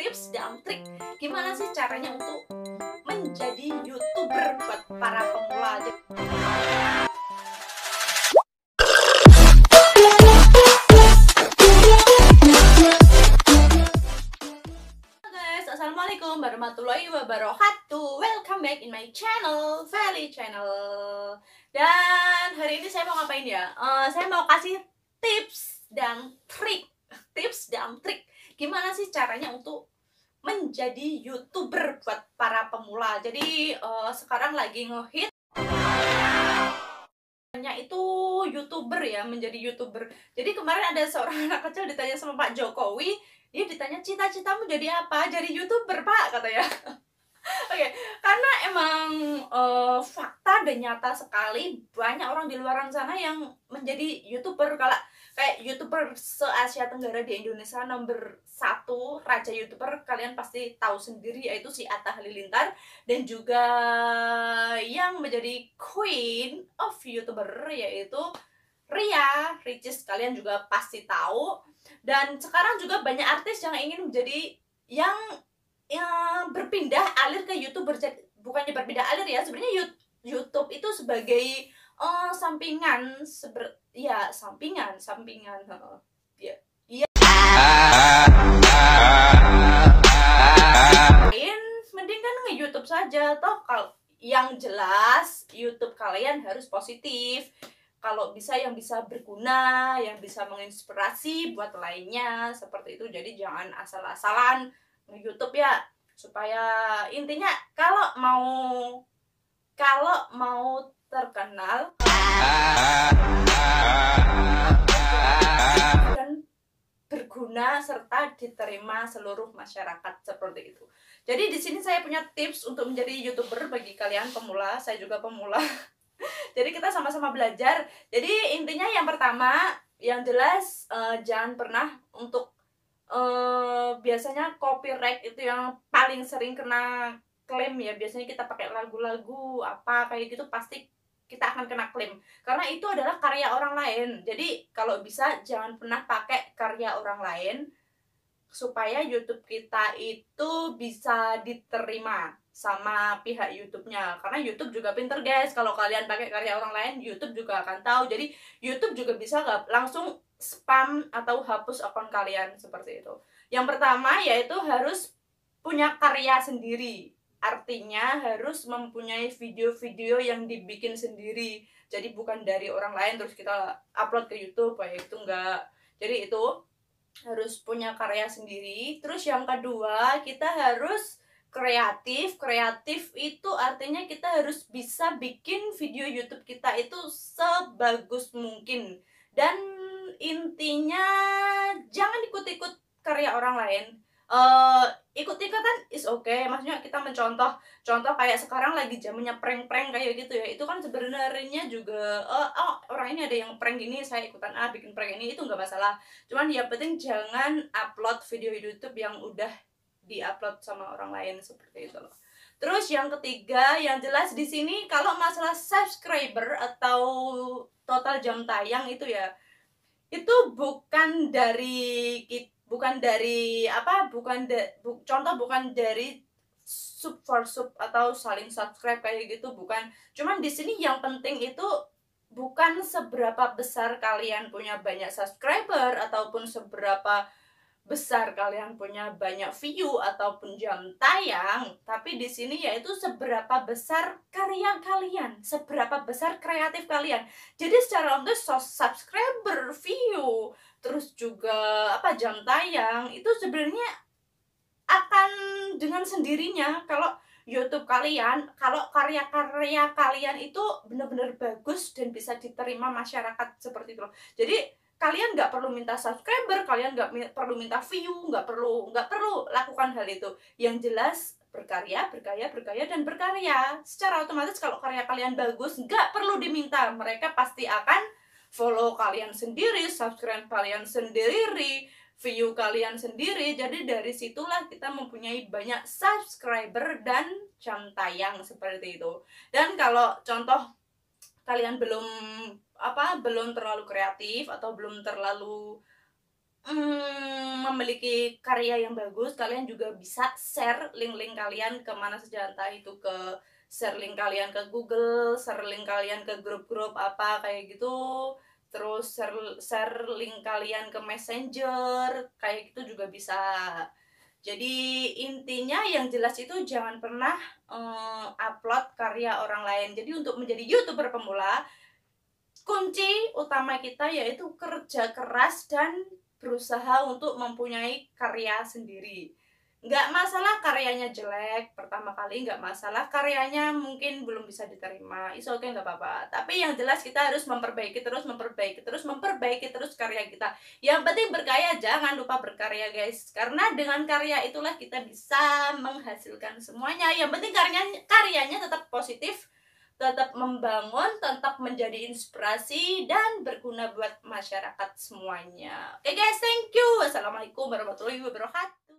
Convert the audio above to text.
tips dan trik gimana sih caranya untuk menjadi youtuber buat para pemula Assalamualaikum warahmatullahi wabarakatuh Welcome back in my channel Valley Channel Dan hari ini saya mau ngapain ya? Uh, saya mau kasih tips dan trik Tips dan trik gimana sih caranya untuk menjadi youtuber buat para pemula jadi uh, sekarang lagi ngehit banyak itu youtuber ya menjadi youtuber jadi kemarin ada seorang anak kecil ditanya sama Pak Jokowi dia ditanya cita-citamu jadi apa jadi youtuber Pak katanya Oke, okay. karena emang uh, fakta dan nyata sekali banyak orang di luar sana yang menjadi youtuber kalau kayak youtuber se Asia Tenggara di Indonesia nomor satu raja youtuber kalian pasti tahu sendiri yaitu si Atta Halilintar dan juga yang menjadi queen of youtuber yaitu Ria, Ricis kalian juga pasti tahu dan sekarang juga banyak artis yang ingin menjadi yang, yang berpindah alir ke youtuber bukannya berpindah alir ya sebenarnya YouTube itu sebagai uh, sampingan seber, ya sampingan, sampingan. Iya. Iya. Lain mending kan nge-YouTube saja toh kalau yang jelas YouTube kalian harus positif. Kalau bisa yang bisa berguna, yang bisa menginspirasi buat lainnya seperti itu. Jadi jangan asal-asalan nge-YouTube ya supaya intinya kalau mau kalau mau terkenal berguna serta diterima seluruh masyarakat seperti itu. Jadi di sini saya punya tips untuk menjadi YouTuber bagi kalian pemula, saya juga pemula. Jadi kita sama-sama belajar. Jadi intinya yang pertama, yang jelas uh, jangan pernah untuk uh, biasanya copyright itu yang paling sering kena klaim ya. Biasanya kita pakai lagu-lagu apa kayak gitu pasti kita akan kena klaim karena itu adalah karya orang lain jadi kalau bisa jangan pernah pakai karya orang lain supaya YouTube kita itu bisa diterima sama pihak YouTube-nya karena YouTube juga pinter guys kalau kalian pakai karya orang lain YouTube juga akan tahu jadi YouTube juga bisa gak langsung spam atau hapus akun kalian seperti itu yang pertama yaitu harus punya karya sendiri artinya harus mempunyai video-video yang dibikin sendiri jadi bukan dari orang lain terus kita upload ke YouTube kayak itu enggak jadi itu harus punya karya sendiri terus yang kedua kita harus kreatif kreatif itu artinya kita harus bisa bikin video YouTube kita itu sebagus mungkin dan intinya jangan ikut-ikut karya orang lain uh, ikut-ikutan is oke okay. maksudnya kita mencontoh contoh kayak sekarang lagi zamannya prank-prank kayak gitu ya itu kan sebenarnya juga uh, oh orang ini ada yang prank ini saya ikutan ah bikin prank ini itu nggak masalah cuman ya penting jangan upload video YouTube yang udah diupload sama orang lain seperti itu loh terus yang ketiga yang jelas di sini kalau masalah subscriber atau total jam tayang itu ya itu bukan dari kita bukan dari apa bukan de, bu, contoh bukan dari sub for sub atau saling subscribe kayak gitu bukan cuman di sini yang penting itu bukan seberapa besar kalian punya banyak subscriber ataupun seberapa besar kalian punya banyak view ataupun jam tayang tapi di sini yaitu seberapa besar karya kalian seberapa besar kreatif kalian jadi secara umum subscriber view terus juga apa jam tayang itu sebenarnya akan dengan sendirinya kalau YouTube kalian kalau karya-karya kalian itu benar-benar bagus dan bisa diterima masyarakat seperti itu Jadi kalian nggak perlu minta subscriber, kalian nggak perlu minta view, nggak perlu nggak perlu lakukan hal itu. Yang jelas berkarya, berkarya, berkarya dan berkarya. Secara otomatis kalau karya kalian bagus, nggak perlu diminta, mereka pasti akan follow kalian sendiri, subscribe kalian sendiri, view kalian sendiri. Jadi dari situlah kita mempunyai banyak subscriber dan jam tayang seperti itu. Dan kalau contoh kalian belum apa belum terlalu kreatif atau belum terlalu Hmm, memiliki karya yang bagus, kalian juga bisa share link-link kalian kemana saja itu ke share link kalian ke Google, share link kalian ke grup-grup apa kayak gitu, terus share, share link kalian ke Messenger, kayak gitu juga bisa. Jadi intinya yang jelas itu jangan pernah um, upload karya orang lain. Jadi untuk menjadi YouTuber pemula, kunci utama kita yaitu kerja keras dan berusaha untuk mempunyai karya sendiri nggak masalah karyanya jelek pertama kali nggak masalah karyanya mungkin belum bisa diterima is oke okay, nggak apa-apa tapi yang jelas kita harus memperbaiki terus memperbaiki terus memperbaiki terus karya kita yang penting berkarya jangan lupa berkarya guys karena dengan karya itulah kita bisa menghasilkan semuanya yang penting karyanya karyanya tetap positif tetap membangun, tetap menjadi inspirasi dan berguna buat masyarakat semuanya. Oke okay guys, thank you. assalamualaikum warahmatullahi wabarakatuh.